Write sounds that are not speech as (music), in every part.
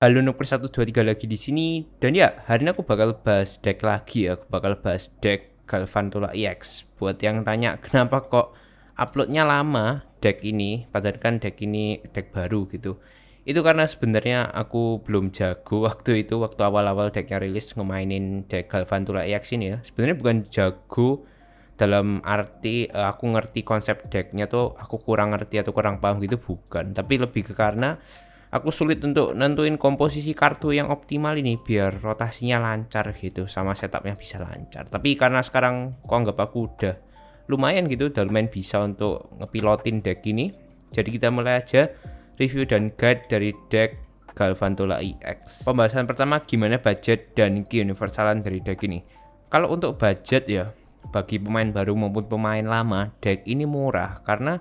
Halo Nuker 123 lagi di sini dan ya hari ini aku bakal bahas deck lagi ya aku bakal bahas deck Galvantula EX buat yang tanya (laughs) kenapa kok uploadnya lama deck ini padahal kan deck ini deck baru gitu itu karena sebenarnya aku belum jago (laughs) waktu itu waktu awal-awal decknya rilis ngemainin deck Galvantula EX ini ya sebenarnya bukan jago dalam arti eh, aku ngerti konsep decknya tuh aku kurang ngerti atau kurang paham gitu bukan tapi lebih ke karena aku sulit untuk nentuin komposisi kartu yang optimal ini biar rotasinya lancar gitu sama setupnya bisa lancar tapi karena sekarang kok anggap aku udah lumayan gitu udah lumayan bisa untuk ngepilotin deck ini jadi kita mulai aja review dan guide dari deck Galvantula EX pembahasan pertama gimana budget dan key universalan dari deck ini kalau untuk budget ya bagi pemain baru maupun pemain lama deck ini murah karena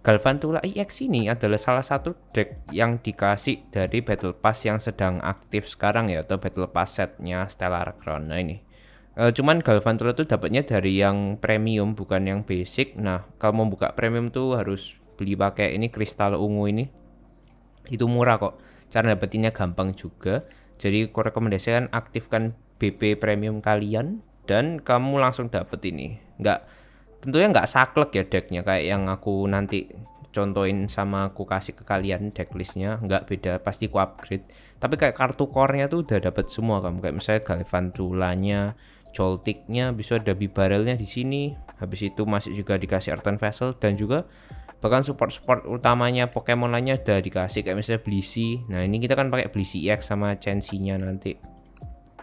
Galvantula EX ini adalah salah satu deck yang dikasih dari Battle Pass yang sedang aktif sekarang ya atau Battle Pass setnya Stellar Crown. Nah ini. E, cuman Galvantula itu dapatnya dari yang premium bukan yang basic. Nah, kalau mau buka premium tuh harus beli pakai ini kristal ungu ini. Itu murah kok. Cara dapetinnya gampang juga. Jadi aku rekomendasikan aktifkan BP premium kalian dan kamu langsung dapet ini. Enggak tentunya nggak saklek ya decknya kayak yang aku nanti contohin sama aku kasih ke kalian decklistnya nggak beda pasti ku upgrade tapi kayak kartu core-nya tuh udah dapat semua kamu kayak misalnya Galvantula nya, joltik nya, bisa ada nya di sini habis itu masih juga dikasih Earthen Vessel dan juga bahkan support-support utamanya Pokemon lainnya udah dikasih kayak misalnya Blissey nah ini kita kan pakai Blissey EX sama Chansey nya nanti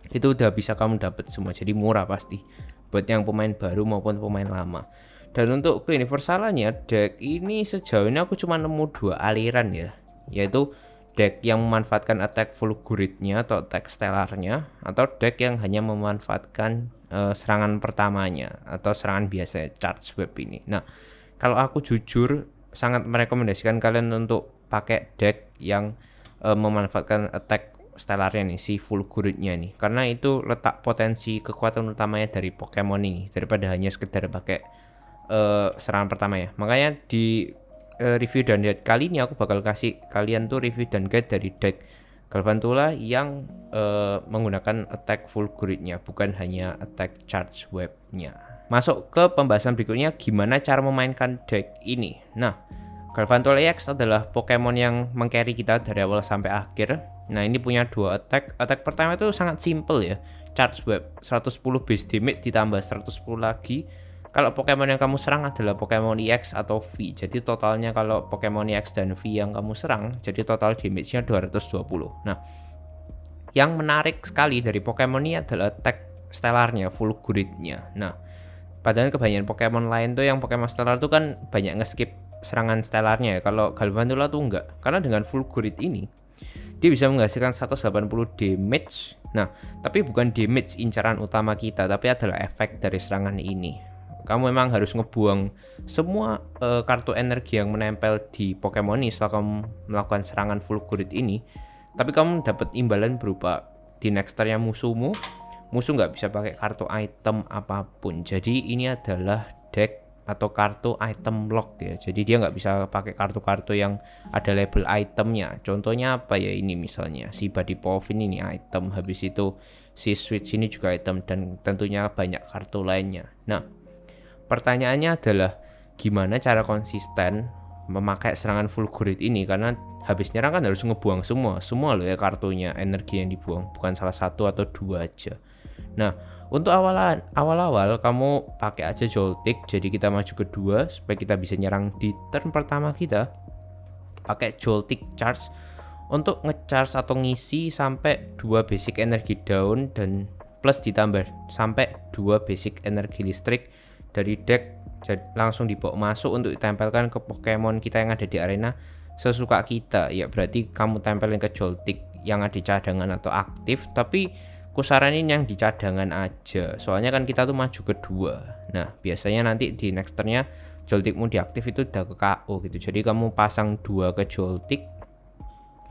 itu udah bisa kamu dapat semua jadi murah pasti buat yang pemain baru maupun pemain lama dan untuk keuniversalannya deck ini sejauh ini aku cuma nemu dua aliran ya yaitu deck yang memanfaatkan attack full gridnya atau attack stellarnya atau deck yang hanya memanfaatkan uh, serangan pertamanya atau serangan biasa charge web ini nah kalau aku jujur sangat merekomendasikan kalian untuk pakai deck yang uh, memanfaatkan attack Stellarnya nih, si Full Fulgurutnya nih. Karena itu letak potensi kekuatan utamanya dari Pokemon ini daripada hanya sekedar pakai uh, serangan pertama ya. Makanya di uh, review dan guide kali ini aku bakal kasih kalian tuh review dan guide dari deck Galvantula yang uh, menggunakan attack full grid bukan hanya attack charge Webnya. Masuk ke pembahasan berikutnya gimana cara memainkan deck ini. Nah, Galvantula X adalah Pokemon yang mengcarry kita dari awal sampai akhir Nah ini punya dua attack. Attack pertama itu sangat simple ya. Charge web 110 base damage ditambah 110 lagi. Kalau Pokemon yang kamu serang adalah Pokemon EX atau V. Jadi totalnya kalau Pokemon EX dan V yang kamu serang, jadi total damage-nya 220. Nah, yang menarik sekali dari Pokemon ini adalah attack stellarnya full grid-nya. Nah, padahal kebanyakan Pokemon lain tuh yang Pokemon stellar tuh kan banyak nge-skip serangan stellarnya ya. Kalau Galvantula tuh enggak. Karena dengan full grid ini, dia bisa menghasilkan 180 damage. Nah, tapi bukan damage incaran utama kita, tapi adalah efek dari serangan ini. Kamu memang harus ngebuang semua uh, kartu energi yang menempel di Pokemon ini setelah kamu melakukan serangan full grid ini. Tapi kamu dapat imbalan berupa di next musuhmu, musuh nggak bisa pakai kartu item apapun. Jadi ini adalah deck atau kartu item lock ya. Jadi dia nggak bisa pakai kartu-kartu yang ada label itemnya. Contohnya apa ya ini misalnya si body Povin ini item habis itu si Switch ini juga item dan tentunya banyak kartu lainnya. Nah, pertanyaannya adalah gimana cara konsisten memakai serangan full grid ini karena habis nyerang kan harus ngebuang semua, semua loh ya kartunya, energi yang dibuang, bukan salah satu atau dua aja. Nah, untuk awalan awal-awal kamu pakai aja joltik jadi kita maju kedua supaya kita bisa nyerang di turn pertama kita. Pakai joltik charge untuk ngecharge atau ngisi sampai dua basic energi down dan plus ditambah sampai dua basic energi listrik dari deck jadi langsung dibawa masuk untuk ditempelkan ke Pokemon kita yang ada di arena sesuka kita ya berarti kamu tempelin ke Joltik yang ada cadangan atau aktif tapi aku saranin yang di cadangan aja soalnya kan kita tuh maju kedua nah biasanya nanti di next turnnya joltikmu diaktif itu udah ke KO gitu jadi kamu pasang dua ke joltik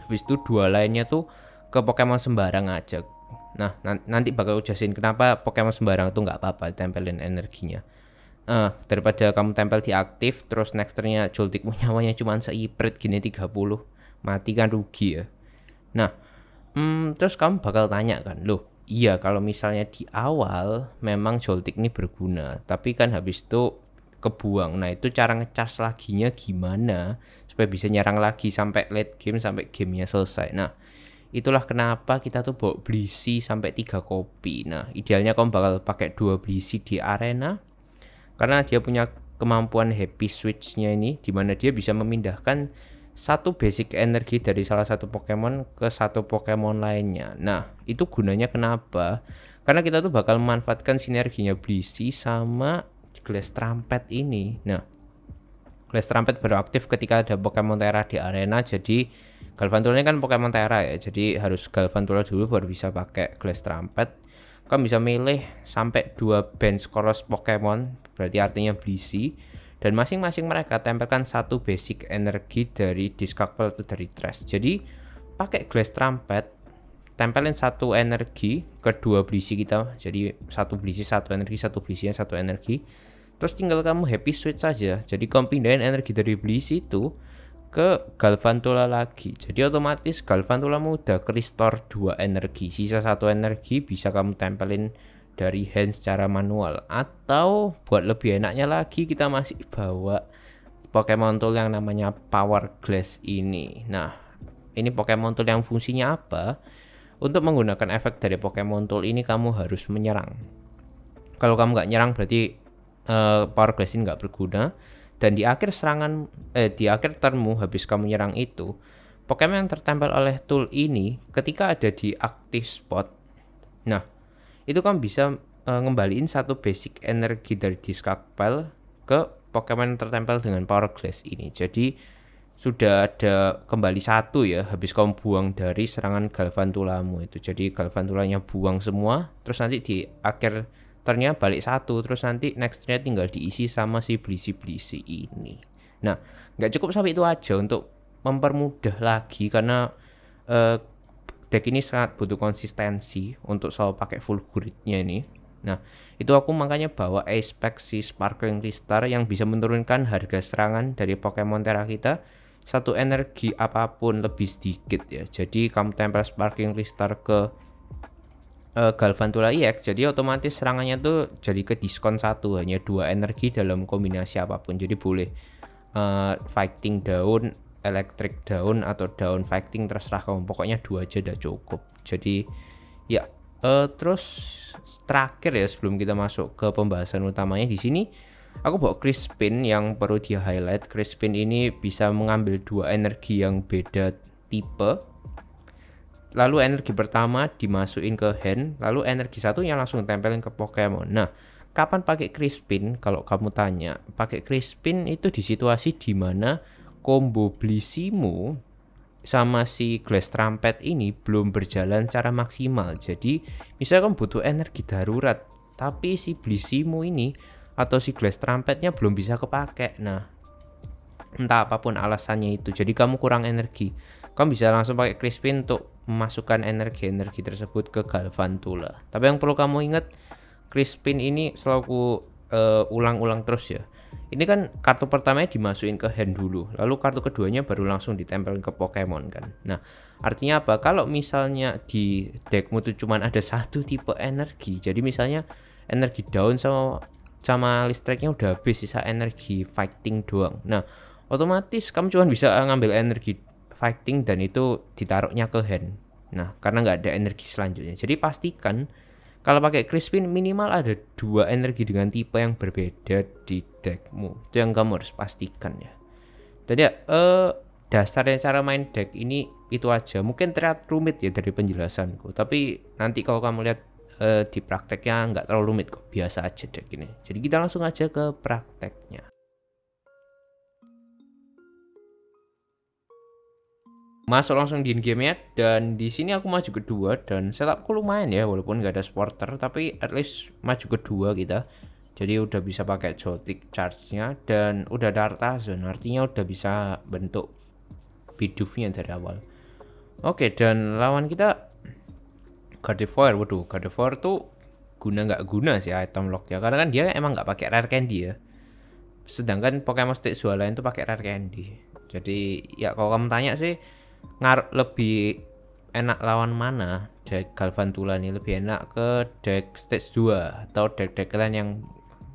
habis itu dua lainnya tuh ke Pokemon sembarang aja nah nanti bakal ujasin kenapa Pokemon sembarang tuh nggak apa-apa tempelin energinya uh, daripada kamu tempel di aktif terus nexternya joltik nyawanya cuma seiprit gini 30 mati kan rugi ya nah hmm, terus kamu bakal tanya kan loh Iya, kalau misalnya di awal memang joltik ini berguna, tapi kan habis itu kebuang. Nah, itu cara ngecas laginya gimana supaya bisa nyerang lagi sampai late game sampai gamenya selesai. Nah, itulah kenapa kita tuh bawa blisi sampai tiga kopi. Nah, idealnya kamu bakal pakai dua blisi di arena karena dia punya kemampuan happy switch-nya ini dimana dia bisa memindahkan satu basic energi dari salah satu Pokemon ke satu Pokemon lainnya. Nah, itu gunanya kenapa? Karena kita tuh bakal memanfaatkan sinerginya Blissey sama Glass Trumpet ini. Nah, Glass Trumpet baru aktif ketika ada Pokemon Terra di arena, jadi Galvantula ini kan Pokemon Terra ya, jadi harus Galvantula dulu baru bisa pakai Glass Trumpet. Kamu bisa milih sampai dua bench coros Pokemon, berarti artinya Blissey dan masing-masing mereka tempelkan satu basic energi dari discouple atau dari trash jadi pakai glass trumpet tempelin satu energi kedua dua kita jadi satu berisi satu energi satu blisinya satu energi terus tinggal kamu happy switch saja jadi kamu pindahin energi dari berisi itu ke galvantula lagi jadi otomatis galvantulamu udah ke restore dua energi sisa satu energi bisa kamu tempelin dari hand secara manual atau buat lebih enaknya lagi kita masih bawa Pokemon Tool yang namanya Power Glass ini. Nah, ini Pokemon Tool yang fungsinya apa? Untuk menggunakan efek dari Pokemon Tool ini kamu harus menyerang. Kalau kamu nggak nyerang berarti uh, Power Glass ini nggak berguna. Dan di akhir serangan, eh, di akhir termu habis kamu nyerang itu, Pokemon yang tertempel oleh tool ini ketika ada di active spot. Nah, itu kan bisa uh, ngembaliin satu basic energi dari discard ke Pokemon yang tertempel dengan Power Glass ini. Jadi sudah ada kembali satu ya habis kamu buang dari serangan Galvantulamu itu. Jadi Galvantulanya buang semua, terus nanti di akhir ternyata balik satu, terus nanti next turnnya tinggal diisi sama si blisi-blisi ini. Nah, nggak cukup sampai itu aja untuk mempermudah lagi karena uh, deck ini sangat butuh konsistensi untuk selalu pakai full gridnya ini. Nah, itu aku makanya bawa aspek si Sparkling Crystal yang bisa menurunkan harga serangan dari Pokemon tera kita satu energi apapun lebih sedikit ya. Jadi kamu tempel Sparkling Crystal ke uh, Galvantula EX, jadi otomatis serangannya tuh jadi ke diskon satu hanya dua energi dalam kombinasi apapun. Jadi boleh uh, fighting down electric daun atau daun fighting terserah kamu pokoknya dua aja udah cukup jadi ya uh, terus terakhir ya sebelum kita masuk ke pembahasan utamanya di sini aku bawa Crispin yang perlu di highlight Crispin ini bisa mengambil dua energi yang beda tipe lalu energi pertama dimasukin ke hand lalu energi satunya langsung tempelin ke Pokemon nah kapan pakai Crispin kalau kamu tanya pakai Crispin itu di situasi dimana mana combo Blissimo sama si glass trumpet ini belum berjalan secara maksimal. Jadi kamu butuh energi darurat, tapi si Blissimo ini atau si glass trumpetnya belum bisa kepake. Nah, entah apapun alasannya itu. Jadi kamu kurang energi. Kamu bisa langsung pakai Crispin untuk memasukkan energi-energi tersebut ke Galvantula. Tapi yang perlu kamu ingat, Crispin ini selalu eh, ulang-ulang uh, ulang -ulang terus ya ini kan kartu pertamanya dimasukin ke hand dulu lalu kartu keduanya baru langsung ditempelin ke Pokemon kan nah artinya apa kalau misalnya di deckmu tuh cuman ada satu tipe energi jadi misalnya energi down sama sama listriknya udah habis sisa energi fighting doang nah otomatis kamu cuma bisa ngambil energi fighting dan itu ditaruhnya ke hand nah karena nggak ada energi selanjutnya jadi pastikan kalau pakai Crispin minimal ada dua energi dengan tipe yang berbeda di deckmu. Itu yang kamu harus pastikan ya. Jadi ya, dasarnya cara main deck ini itu aja. Mungkin terlihat rumit ya dari penjelasanku. Tapi nanti kalau kamu lihat eh, di prakteknya nggak terlalu rumit kok. Biasa aja deck ini. Jadi kita langsung aja ke prakteknya. masuk langsung di game ya dan di sini aku maju kedua dan setupku lumayan ya walaupun nggak ada supporter tapi at least maju kedua kita jadi udah bisa pakai jotik charge-nya dan udah ada zone artinya udah bisa bentuk bidufnya dari awal oke dan lawan kita Gardevoir waduh Gardevoir tuh guna nggak guna sih item lock ya karena kan dia emang nggak pakai rare candy ya sedangkan Pokemon stick lain tuh pakai rare candy jadi ya kalau kamu tanya sih ngar lebih enak lawan mana deck Galvantula ini lebih enak ke deck stage 2 atau deck-deck lain yang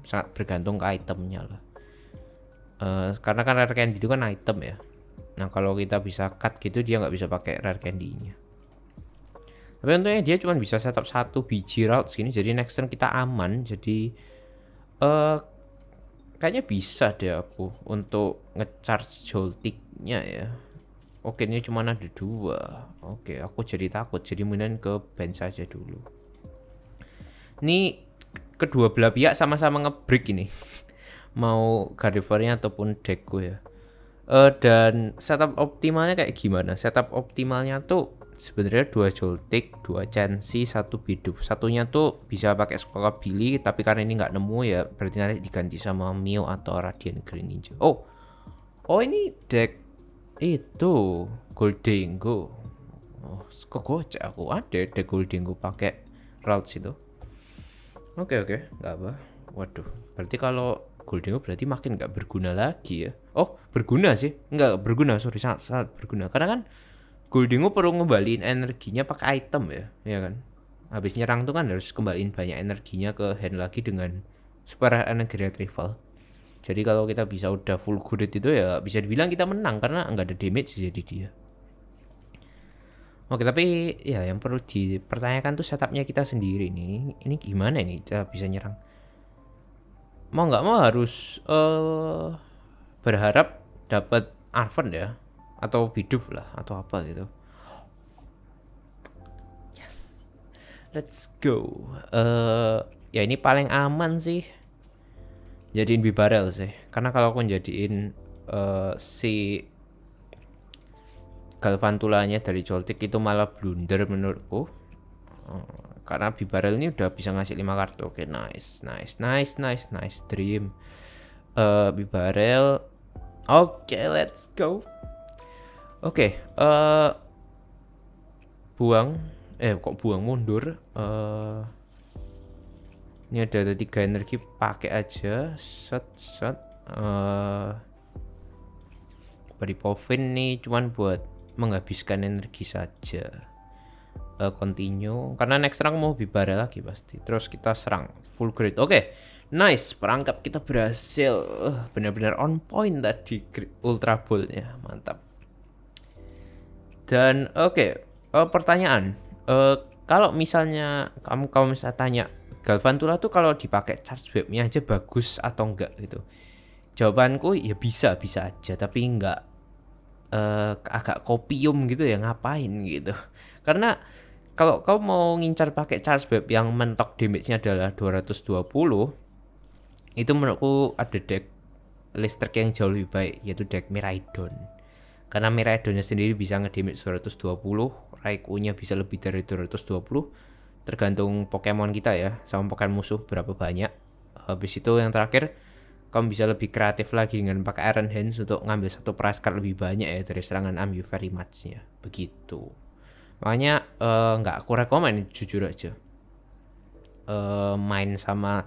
sangat bergantung ke itemnya lah uh, karena kan rare candy itu kan item ya nah kalau kita bisa cut gitu dia nggak bisa pakai rare candy nya tapi untungnya dia cuma bisa setup satu biji route segini jadi next turn kita aman jadi uh, kayaknya bisa deh aku untuk ngecharge joltiknya ya Oke, ini cuma ada dua. Oke, aku jadi takut. Jadi mending ke bench saja dulu. Ini kedua belah pihak sama-sama ngebreak ini. (laughs) Mau Gardevoir-nya ataupun Deku ya. Uh, dan setup optimalnya kayak gimana? Setup optimalnya tuh sebenarnya dua joltik, dua Chansey, satu bidup. Satunya tuh bisa pakai sekolah Billy, tapi karena ini nggak nemu ya berarti nanti diganti sama Mio atau Radiant Greninja. Oh, oh ini deck itu Goldingo oh, kok gocek aku ada deh Goldingo pakai routes itu oke okay, oke okay. nggak apa waduh berarti kalau Goldingo berarti makin nggak berguna lagi ya oh berguna sih nggak berguna sorry sangat sangat berguna karena kan Goldingo perlu ngembaliin energinya pakai item ya ya kan habis nyerang tuh kan harus kembaliin banyak energinya ke hand lagi dengan super energi retrieval jadi kalau kita bisa udah full good itu ya bisa dibilang kita menang karena nggak ada damage jadi dia. Oke tapi ya yang perlu dipertanyakan tuh setupnya kita sendiri ini Ini gimana ini kita bisa nyerang? Mau nggak mau harus uh, berharap dapat Arven ya atau Biduf lah atau apa gitu. Yes. Let's go. Uh, ya ini paling aman sih jadiin bibarel sih karena kalau aku jadiin uh, si galvantulanya dari Joltik itu malah blunder menurutku eh, karena bibarel ini udah bisa ngasih 5 kartu oke okay, nice nice nice nice nice dream uh, bibarel oke okay, let's go oke okay, uh, buang eh kok buang mundur uh, ini ada ada tiga energi pakai aja set set uh, body Povin nih cuman buat menghabiskan energi saja uh, continue karena next serang mau bibare lagi pasti terus kita serang full grid oke okay. nice perangkap kita berhasil benar benar-benar on point tadi ultra bullnya mantap dan oke okay, uh, eh, pertanyaan uh, kalau misalnya kamu kamu bisa tanya Galvantula tuh kalau dipakai charge webnya aja bagus atau enggak gitu jawabanku ya bisa bisa aja tapi enggak uh, agak kopium gitu ya ngapain gitu (laughs) karena kalau kau mau ngincar pakai charge web yang mentok damage-nya adalah 220 itu menurutku ada deck listrik yang jauh lebih baik yaitu deck Miraidon karena Miraidonnya sendiri bisa ngedamage 220 Raikou nya bisa lebih dari 220 tergantung Pokemon kita ya sama Pokemon musuh berapa banyak habis itu yang terakhir kamu bisa lebih kreatif lagi dengan pakai Iron Hands untuk ngambil satu card lebih banyak ya dari serangan Very Match-nya begitu makanya eh, nggak uh, aku rekomen jujur aja uh, main sama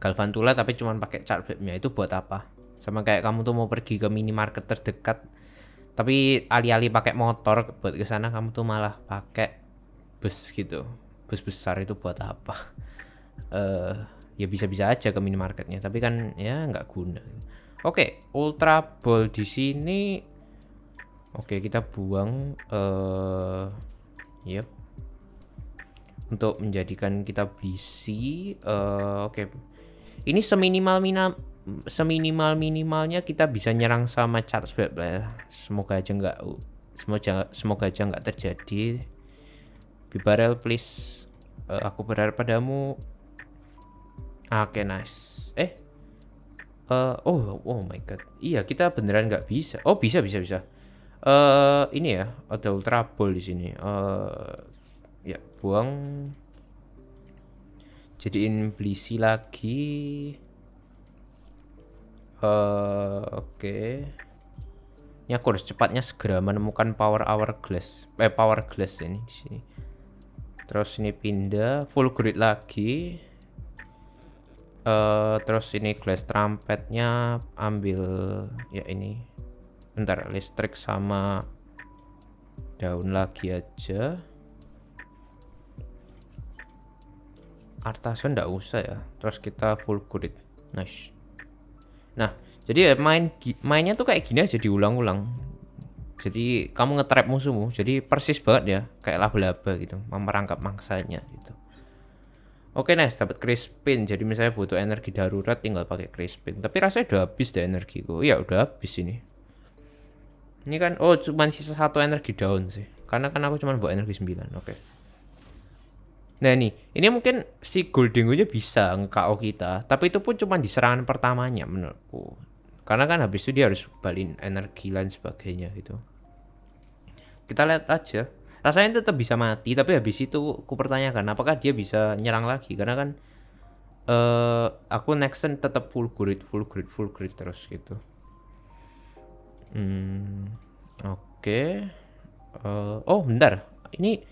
Galvantula tapi cuman pakai Charbab-nya itu buat apa sama kayak kamu tuh mau pergi ke minimarket terdekat tapi alih-alih pakai motor buat ke sana kamu tuh malah pakai bus gitu bus besar itu buat apa uh, (laughs) ya bisa-bisa aja ke minimarketnya tapi kan ya nggak guna oke okay, ultra ball di sini oke okay, kita buang uh, yep untuk menjadikan kita busy uh, eh, oke okay. ini seminimal mina seminimal minimalnya kita bisa nyerang sama charge web lah ya. semoga aja nggak semoga semoga aja nggak terjadi Bibarel please uh, aku berharap padamu ah, oke okay, nice eh uh, oh oh my god iya kita beneran nggak bisa oh bisa bisa bisa uh, ini ya ada ultra ball di sini uh, ya buang jadiin blisi lagi uh, oke okay. ini aku harus cepatnya segera menemukan power hour glass. eh power glass ini di sini terus ini pindah full grid lagi uh, terus ini glass trumpetnya ambil ya ini bentar listrik sama daun lagi aja artasan enggak usah ya terus kita full grid nice nah jadi ya main mainnya tuh kayak gini aja diulang-ulang jadi kamu ngetrap musuhmu jadi persis banget ya kayak laba-laba gitu memerangkap mangsanya gitu oke okay, nice dapat crispin jadi misalnya butuh energi darurat tinggal pakai crispin tapi rasanya udah habis deh energiku ya udah habis ini ini kan oh cuma sisa satu energi daun sih karena kan aku cuma buat energi 9 oke okay. nah ini ini mungkin si Goldingonya bisa nge-KO kita tapi itu pun cuma di serangan pertamanya menurutku karena kan habis itu dia harus balin energi lain sebagainya gitu kita lihat aja rasanya tetap bisa mati tapi habis itu aku pertanyakan apakah dia bisa nyerang lagi karena kan uh, aku turn tetap full grid full grid full grid terus gitu hmm oke okay. uh, eh, oh bentar ini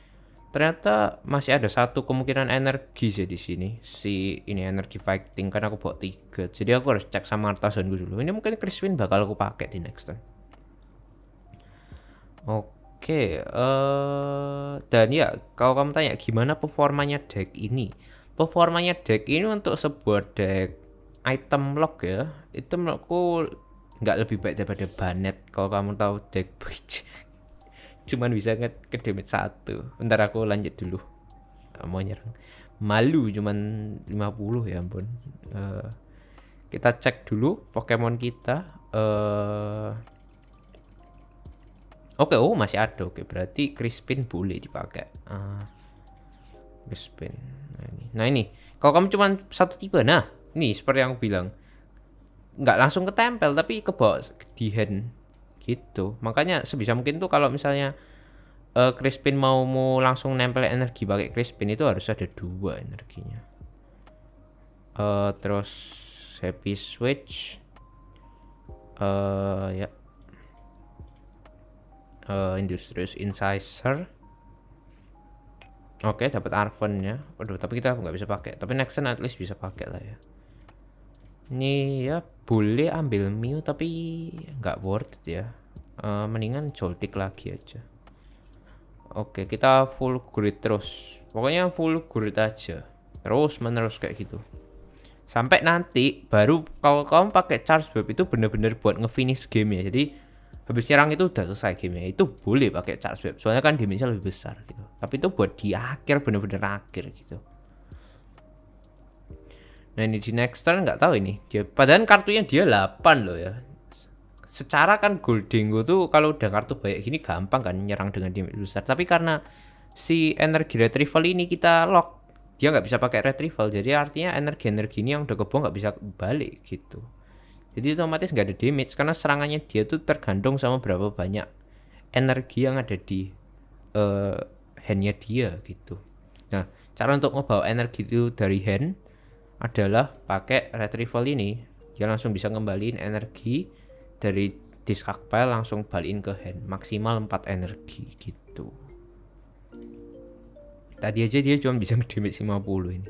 ternyata masih ada satu kemungkinan energi sih di sini si ini energi fighting Karena aku bawa tiga jadi aku harus cek sama artasan gue dulu ini mungkin Crispin bakal aku pakai di next turn oke Oke, uh, eh, dan ya kalau kamu tanya gimana performanya deck ini, performanya deck ini untuk sebuah deck item lock ya, itu menurutku nggak lebih baik daripada banet kalau kamu tahu deck (laughs) bridge cuman bisa nge ke damage satu bentar aku lanjut dulu eh, mau nyerang malu cuman 50 ya ampun uh, kita cek dulu Pokemon kita uh, Oke, oh masih ada. Oke, berarti Crispin boleh dipakai. Uh, Crispin. Nah ini. Nah, ini. Kalau kamu cuma satu tipe, nah, ini seperti yang aku bilang. Nggak langsung ketempel tapi ke box di hand gitu. Makanya sebisa mungkin tuh kalau misalnya uh, Crispin mau mau langsung nempel energi pakai Crispin itu harus ada dua energinya. Uh, terus happy switch. Uh, ya uh, eh, Industrious Incisor Oke, okay, dapat Arven ya. Waduh, tapi kita nggak bisa pakai. Tapi Nexen at least bisa pakai lah ya. Ini ya boleh ambil Mew tapi nggak worth it ya. Uh, mendingan Joltik lagi aja. Oke, okay, kita full grid terus. Pokoknya full grid aja. Terus menerus kayak gitu. Sampai nanti baru kalau kamu pakai charge web itu bener-bener buat ngefinish game ya. Jadi habis nyerang itu udah selesai gamenya itu boleh pakai charge web soalnya kan damage lebih besar gitu tapi itu buat di akhir bener-bener akhir gitu nah ini di next turn nggak tahu ini dia padahal kartunya dia 8 loh ya secara kan Goldingo tuh kalau udah kartu banyak gini gampang kan nyerang dengan damage besar tapi karena si energi retrieval ini kita lock dia nggak bisa pakai retrieval jadi artinya energi-energi ini yang udah kebong nggak bisa balik gitu jadi otomatis nggak ada damage karena serangannya dia tuh tergantung sama berapa banyak energi yang ada di uh, handnya dia gitu. Nah, cara untuk ngebawa energi itu dari hand adalah pakai retrieval ini. Dia langsung bisa ngembaliin energi dari disk pile langsung balikin ke hand maksimal 4 energi gitu. Tadi aja dia cuma bisa damage 50 ini.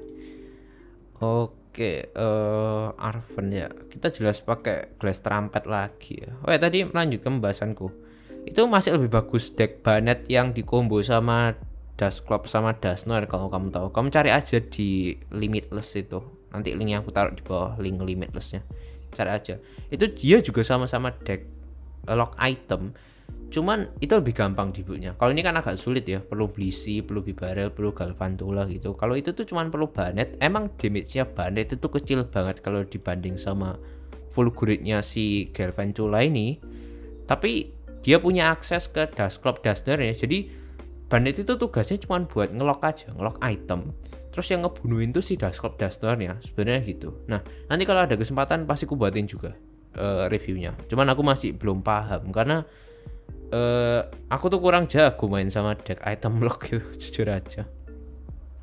Oke. Oke, uh, Arven ya. Kita jelas pakai glass trumpet lagi ya. Oke, tadi lanjut ke pembahasanku. Itu masih lebih bagus deck banet yang dikombo sama club sama noir kalau kamu tahu. Kamu cari aja di Limitless itu. Nanti link yang aku taruh di bawah link Limitlessnya. Cari aja. Itu dia juga sama-sama deck eh, lock item cuman itu lebih gampang dibuatnya kalau ini kan agak sulit ya perlu blisi perlu bibarel perlu galvantula gitu kalau itu tuh cuman perlu banet emang damage-nya banet itu tuh kecil banget kalau dibanding sama full grid-nya si galvantula ini tapi dia punya akses ke club dashner ya jadi banet itu tugasnya cuman buat ngelok aja ngelok item terus yang ngebunuhin tuh si dashclop dashner ya sebenarnya gitu nah nanti kalau ada kesempatan pasti ku buatin juga uh, reviewnya cuman aku masih belum paham karena uh, aku tuh kurang jago main sama deck item lock gitu (laughs) jujur aja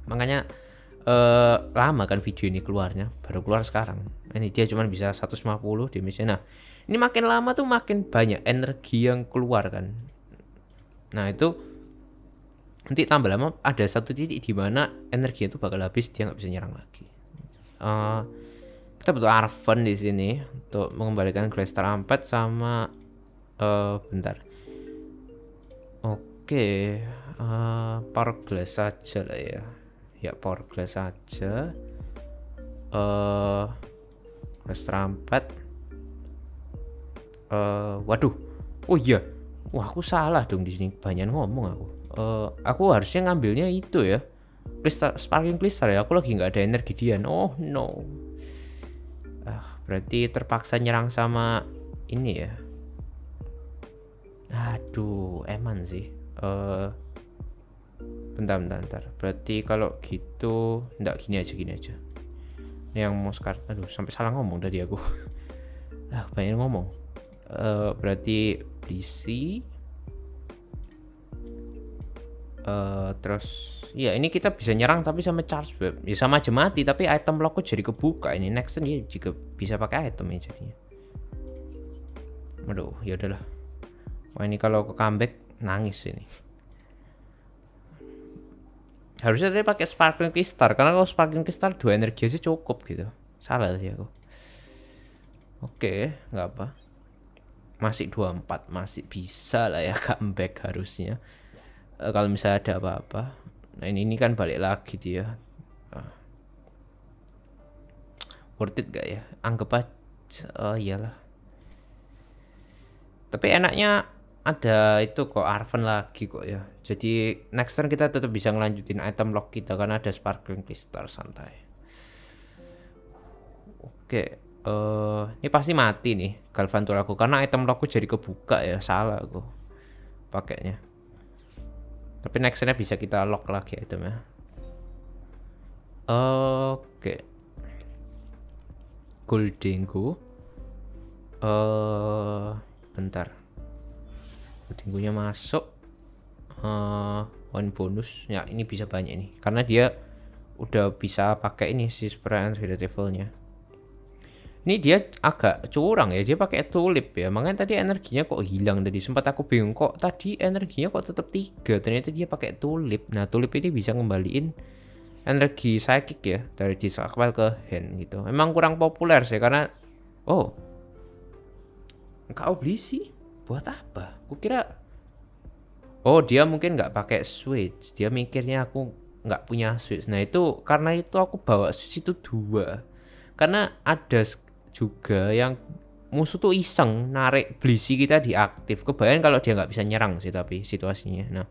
makanya uh, lama kan video ini keluarnya baru keluar sekarang ini dia cuma bisa 150 damage nah ini makin lama tuh makin banyak energi yang keluar kan nah itu nanti tambah lama ada satu titik di mana energi itu bakal habis dia nggak bisa nyerang lagi uh, kita butuh Arven di sini untuk mengembalikan Glaster Ampet sama uh, bentar Oke, uh, power glass saja lah ya. Ya power glass saja. Eh, uh, trumpet. Uh, waduh. Oh iya. Wah, aku salah dong di sini. Banyak ngomong aku. Uh, aku harusnya ngambilnya itu ya. Crystal, sparking crystal ya. Aku lagi nggak ada energi dia. Oh no. Uh, berarti terpaksa nyerang sama ini ya aduh eman sih uh, bentar bentar bentar berarti kalau gitu ndak gini aja gini aja ini yang mau sekarang aduh sampai salah ngomong tadi aku (laughs) ah banyak ngomong uh, berarti berisi uh, terus ya ini kita bisa nyerang tapi sama charge web ya sama aja mati tapi item lockku jadi kebuka ini next ya juga bisa pakai item ya jadinya aduh ya udahlah Wah ini kalau ke comeback nangis ini. Harusnya tadi pakai sparkling crystal karena kalau sparkling crystal dua energi aja cukup gitu. Salah tadi aku. Oke, nggak apa. Masih dua empat masih bisa lah ya (laughs) comeback harusnya. E, kalau misalnya ada apa-apa. Nah ini, ini kan balik lagi dia. Ah. Worth it gak ya? Anggap aja, oh, iyalah. Tapi enaknya ada itu kok Arven lagi kok ya. Jadi next turn kita tetap bisa ngelanjutin item lock kita karena ada sparkling crystal santai. Oke, uh, ini pasti mati nih Galvantur aku karena item lockku jadi kebuka ya, salah aku pakainya. Tapi next turnnya bisa kita lock lagi itemnya. Oke. Goldingo. Eh, uh, bentar tinggunya masuk uh, eh, one bonus ya ini bisa banyak nih karena dia udah bisa pakai ini si spray unreadable ini dia agak curang ya dia pakai tulip ya makanya tadi energinya kok hilang tadi sempat aku bingung kok tadi energinya kok tetap tiga ternyata dia pakai tulip nah tulip ini bisa ngembaliin energi psychic ya dari disakwal ke hand gitu emang kurang populer sih karena oh kau beli sih buat apa Kukira, kira oh dia mungkin nggak pakai switch dia mikirnya aku nggak punya switch nah itu karena itu aku bawa switch itu dua karena ada juga yang musuh tuh iseng narik blisi kita diaktif kebayang kalau dia nggak bisa nyerang sih tapi situasinya nah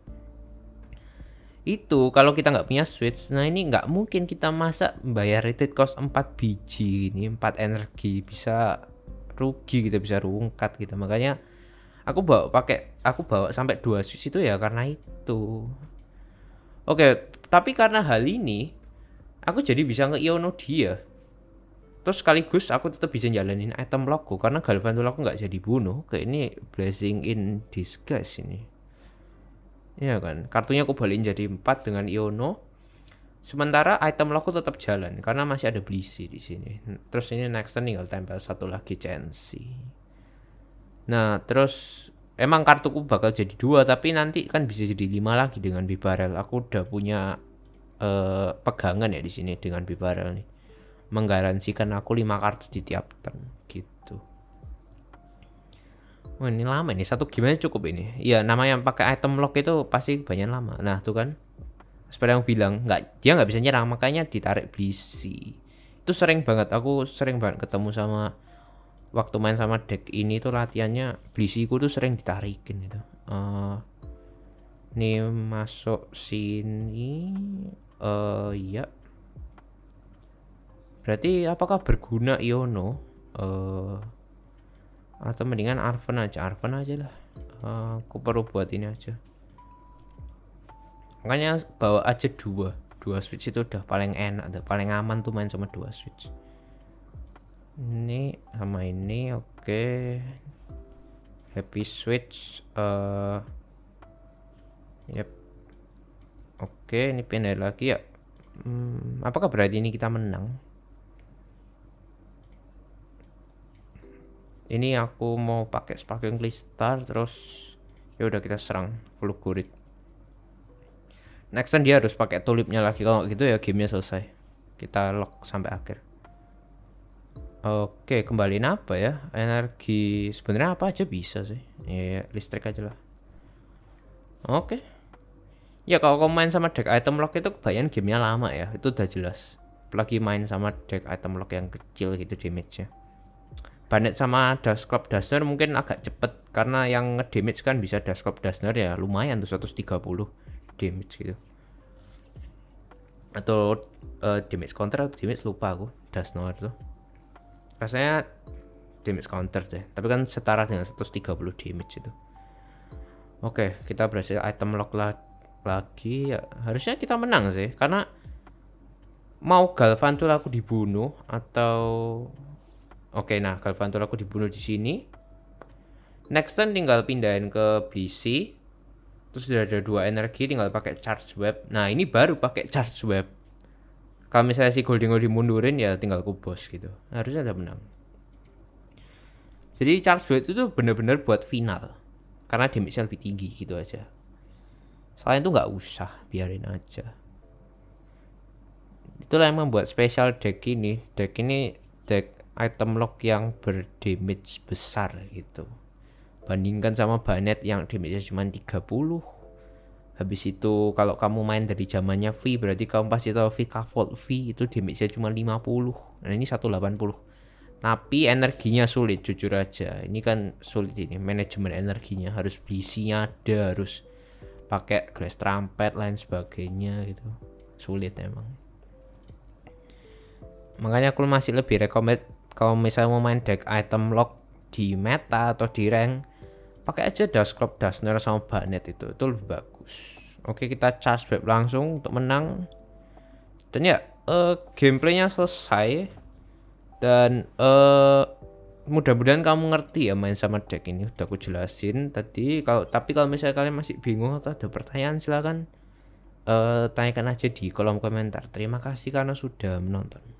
itu kalau kita nggak punya switch nah ini nggak mungkin kita masa bayar rated cost 4 biji ini 4 energi bisa rugi kita bisa rungkat kita. Gitu. makanya aku bawa pakai aku bawa sampai dua switch itu ya karena itu oke tapi karena hal ini aku jadi bisa nge iono dia terus sekaligus aku tetap bisa jalanin item lockku karena galvanul aku nggak jadi bunuh kayak ini blessing in disguise ini Ya kan kartunya aku balikin jadi empat dengan iono sementara item lockku tetap jalan karena masih ada blisi di sini terus ini next turn tinggal tempel satu lagi chancy Nah, terus emang kartuku bakal jadi dua, tapi nanti kan bisa jadi lima lagi dengan bibarel. Aku udah punya uh, pegangan ya di sini dengan bibarel nih. Menggaransikan aku lima kartu di tiap turn gitu. Wah, ini lama nih. Satu gimana cukup ini? Ya, namanya pakai item lock itu pasti banyak lama. Nah, tuh kan. Seperti yang bilang, nggak dia nggak bisa nyerang, makanya ditarik blisi. Itu sering banget. Aku sering banget ketemu sama waktu main sama deck ini tuh latihannya blisiku tuh sering ditarikin gitu uh, ini masuk sini eh uh, ya berarti apakah berguna Iono iya, uh, eh, atau mendingan Arven aja Arven aja lah uh, aku perlu buat ini aja makanya bawa aja dua dua switch itu udah paling enak udah paling aman tuh main sama dua switch ini sama ini oke okay. happy switch uh, yep oke okay, ini pindah lagi ya hmm, apakah berarti ini kita menang ini aku mau pakai sparkling clistar terus ya udah kita serang gurit next dia harus pakai tulipnya lagi kalau gitu ya gamenya selesai kita lock sampai akhir Oke, kembaliin apa ya? Energi sebenarnya apa aja bisa sih. Ya, listrik aja lah. Oke. Ya kalau kau main sama deck item lock itu kebayan gamenya lama ya. Itu udah jelas. Apalagi main sama deck item lock yang kecil gitu damage-nya. Banet sama club Duster mungkin agak cepet karena yang damage kan bisa dust club Duster ya lumayan tuh 130 damage gitu. Atau uh, damage counter atau damage lupa aku. dustner tuh rasanya damage counter deh tapi kan setara dengan 130 damage itu oke kita berhasil item lock la lagi ya harusnya kita menang sih karena mau Galvantul aku dibunuh atau oke nah Galvantul aku dibunuh di sini next turn tinggal pindahin ke BC terus sudah ada dua energi tinggal pakai charge web nah ini baru pakai charge web kalau misalnya si Goldingo dimundurin ya tinggal Kubos gitu harusnya ada menang jadi Charles Boyd itu bener-bener buat final karena damage lebih tinggi gitu aja selain itu nggak usah biarin aja itulah yang membuat special deck ini deck ini deck item lock yang berdamage besar gitu bandingkan sama banet yang damage-nya cuma 30 habis itu kalau kamu main dari zamannya V berarti kamu pasti tahu V Volt V itu damage-nya cuma 50 nah ini 180 tapi energinya sulit jujur aja ini kan sulit ini manajemen energinya harus bisinya ada harus pakai glass trumpet lain sebagainya gitu sulit emang makanya aku masih lebih rekomend kalau misalnya mau main deck item lock di meta atau di rank pakai aja dust club dustner sama banet itu itu lebih bagus Oke kita charge back langsung untuk menang dan ya uh, gameplaynya selesai dan uh, mudah-mudahan kamu ngerti ya main sama deck ini udah aku jelasin tadi kalau tapi kalau misalnya kalian masih bingung atau ada pertanyaan silahkan uh, eh, tanyakan aja di kolom komentar terima kasih karena sudah menonton